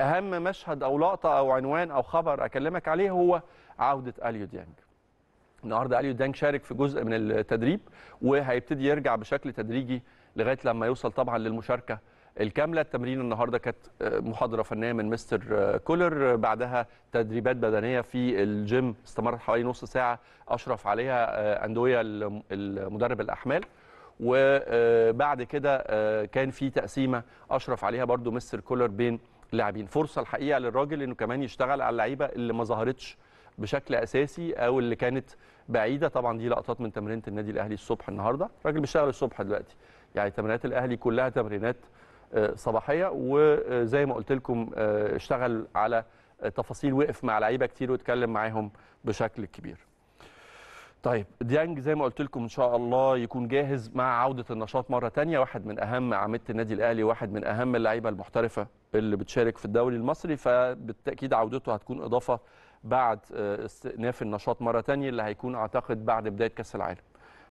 اهم مشهد او لقطه او عنوان او خبر اكلمك عليه هو عوده اليو ديانج النهارده اليو ديانج شارك في جزء من التدريب وهيبتدي يرجع بشكل تدريجي لغايه لما يوصل طبعا للمشاركه الكامله التمرين النهارده كانت محاضره فنيه من مستر كولر بعدها تدريبات بدنيه في الجيم استمرت حوالي نص ساعه اشرف عليها آه، اندويا المدرب الاحمال وبعد كده آه، كان في تقسيمه اشرف عليها برضو مستر كولر بين لاعبين فرصه الحقيقه للراجل انه كمان يشتغل على اللعيبه اللي ما ظهرتش بشكل اساسي او اللي كانت بعيده طبعا دي لقطات من تمرينه النادي الاهلي الصبح النهارده الراجل بيشتغل الصبح دلوقتي يعني تمرينات الاهلي كلها تمرينات آه، صباحيه وزي ما قلت لكم آه، اشتغل على تفاصيل وقف مع لعيبه كتير واتكلم معاهم بشكل كبير طيب ديانج زي ما قلت لكم ان شاء الله يكون جاهز مع عوده النشاط مره تانية واحد من اهم اعمده النادي الاهلي واحد من اهم اللعيبه المحترفه اللي بتشارك في الدوري المصري فبالتاكيد عودته هتكون اضافه بعد آه، استئناف النشاط مره تانية اللي هيكون اعتقد بعد بدايه كاس العالم